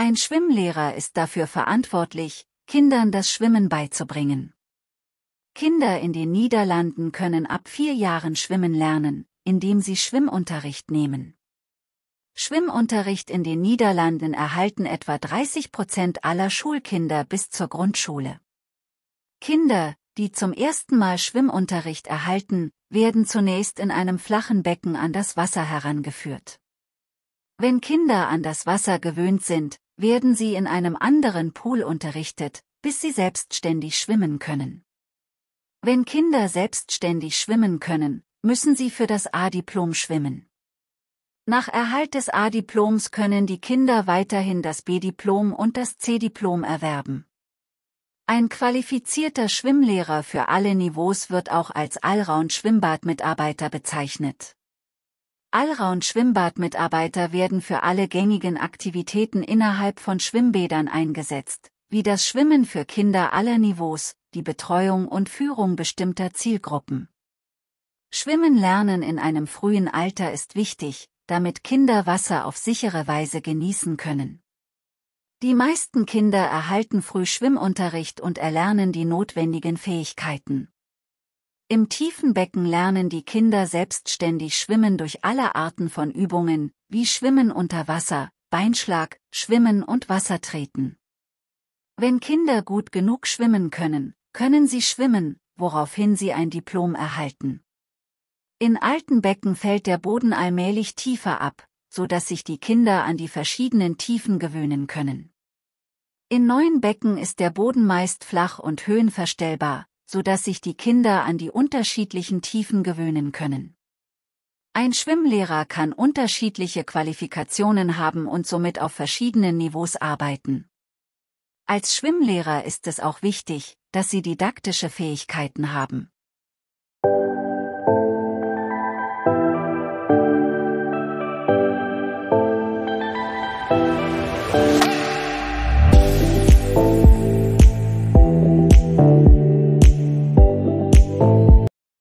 Ein Schwimmlehrer ist dafür verantwortlich, Kindern das Schwimmen beizubringen. Kinder in den Niederlanden können ab vier Jahren schwimmen lernen, indem sie Schwimmunterricht nehmen. Schwimmunterricht in den Niederlanden erhalten etwa 30 Prozent aller Schulkinder bis zur Grundschule. Kinder, die zum ersten Mal Schwimmunterricht erhalten, werden zunächst in einem flachen Becken an das Wasser herangeführt. Wenn Kinder an das Wasser gewöhnt sind, werden sie in einem anderen Pool unterrichtet, bis sie selbstständig schwimmen können. Wenn Kinder selbstständig schwimmen können, müssen sie für das A-Diplom schwimmen. Nach Erhalt des A-Diploms können die Kinder weiterhin das B-Diplom und das C-Diplom erwerben. Ein qualifizierter Schwimmlehrer für alle Niveaus wird auch als Allround-Schwimmbadmitarbeiter bezeichnet. Allround Schwimmbadmitarbeiter werden für alle gängigen Aktivitäten innerhalb von Schwimmbädern eingesetzt, wie das Schwimmen für Kinder aller Niveaus, die Betreuung und Führung bestimmter Zielgruppen. Schwimmen lernen in einem frühen Alter ist wichtig, damit Kinder Wasser auf sichere Weise genießen können. Die meisten Kinder erhalten früh Schwimmunterricht und erlernen die notwendigen Fähigkeiten. Im tiefen Becken lernen die Kinder selbstständig schwimmen durch alle Arten von Übungen, wie Schwimmen unter Wasser, Beinschlag, Schwimmen und Wassertreten. Wenn Kinder gut genug schwimmen können, können sie schwimmen, woraufhin sie ein Diplom erhalten. In alten Becken fällt der Boden allmählich tiefer ab, so dass sich die Kinder an die verschiedenen Tiefen gewöhnen können. In neuen Becken ist der Boden meist flach und höhenverstellbar, so dass sich die Kinder an die unterschiedlichen Tiefen gewöhnen können. Ein Schwimmlehrer kann unterschiedliche Qualifikationen haben und somit auf verschiedenen Niveaus arbeiten. Als Schwimmlehrer ist es auch wichtig, dass sie didaktische Fähigkeiten haben. Hey!